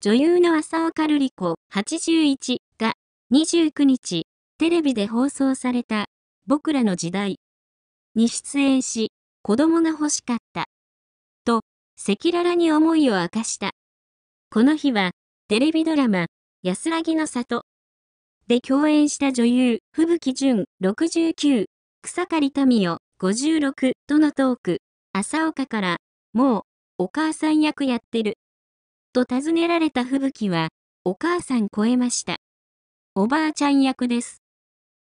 女優の浅岡瑠璃子81が29日テレビで放送された僕らの時代に出演し子供が欲しかったと赤裸々に思いを明かした。この日はテレビドラマ安らぎの里で共演した女優吹雪純69草刈民代56とのトーク浅岡からもうお母さん役やってると尋ねられた吹雪は、お母さん超えました。おばあちゃん役です。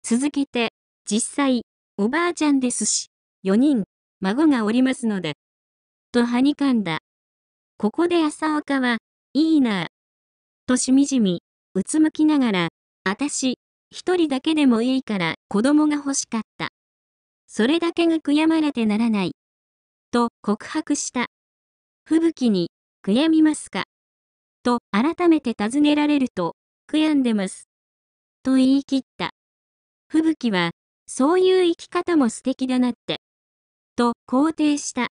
続けて、実際、おばあちゃんですし、4人、孫がおりますので。とはにかんだ。ここで朝岡は、いいなぁ。としみじみ、うつむきながら、あたし、一人だけでもいいから子供が欲しかった。それだけが悔やまれてならない。と告白した。吹雪に、悔やみますかと改めて尋ねられると、悔やんでます。と言い切った。吹雪は、そういう生き方も素敵だなって。と肯定した。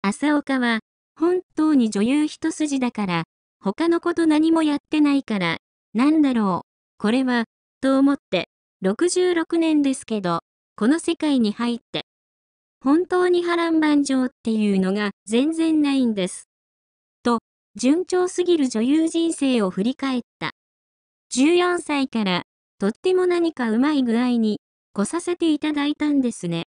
朝岡は、本当に女優一筋だから、他のこと何もやってないから、なんだろう、これは、と思って、66年ですけど、この世界に入って、本当に波乱万丈っていうのが全然ないんです。順調すぎる女優人生を振り返った。14歳から、とっても何かうまい具合に、来させていただいたんですね。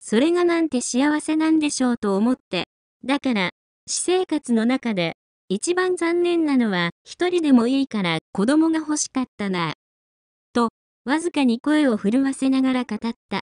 それがなんて幸せなんでしょうと思って、だから、私生活の中で、一番残念なのは、一人でもいいから子供が欲しかったな。と、わずかに声を震わせながら語った。